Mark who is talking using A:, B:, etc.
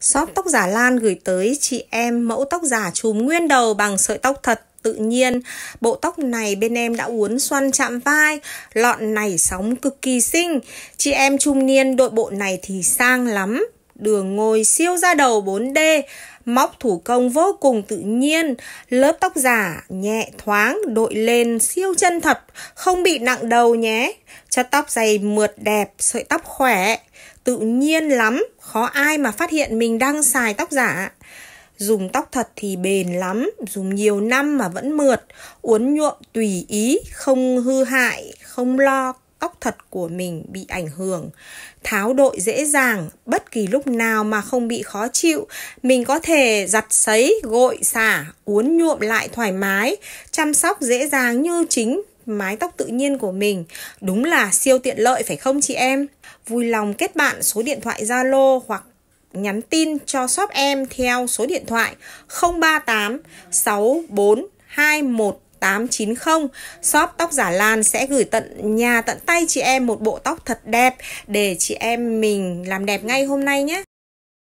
A: Shop tóc giả Lan gửi tới chị em mẫu tóc giả trùm nguyên đầu bằng sợi tóc thật tự nhiên. Bộ tóc này bên em đã uốn xoăn chạm vai, lọn này sóng cực kỳ xinh. Chị em trung niên đội bộ này thì sang lắm. Đường ngồi siêu ra đầu 4D, móc thủ công vô cùng tự nhiên, lớp tóc giả nhẹ thoáng đội lên siêu chân thật, không bị nặng đầu nhé. Cho tóc dày mượt đẹp, sợi tóc khỏe, tự nhiên lắm khó ai mà phát hiện mình đang xài tóc giả dùng tóc thật thì bền lắm dùng nhiều năm mà vẫn mượt uốn nhuộm tùy ý không hư hại không lo tóc thật của mình bị ảnh hưởng tháo đội dễ dàng bất kỳ lúc nào mà không bị khó chịu mình có thể giặt sấy gội xả uốn nhuộm lại thoải mái chăm sóc dễ dàng như chính mái tóc tự nhiên của mình. Đúng là siêu tiện lợi phải không chị em? Vui lòng kết bạn số điện thoại Zalo hoặc nhắn tin cho shop em theo số điện thoại 038 64 890 Shop Tóc Giả Lan sẽ gửi tận nhà tận tay chị em một bộ tóc thật đẹp để chị em mình làm đẹp ngay hôm nay nhé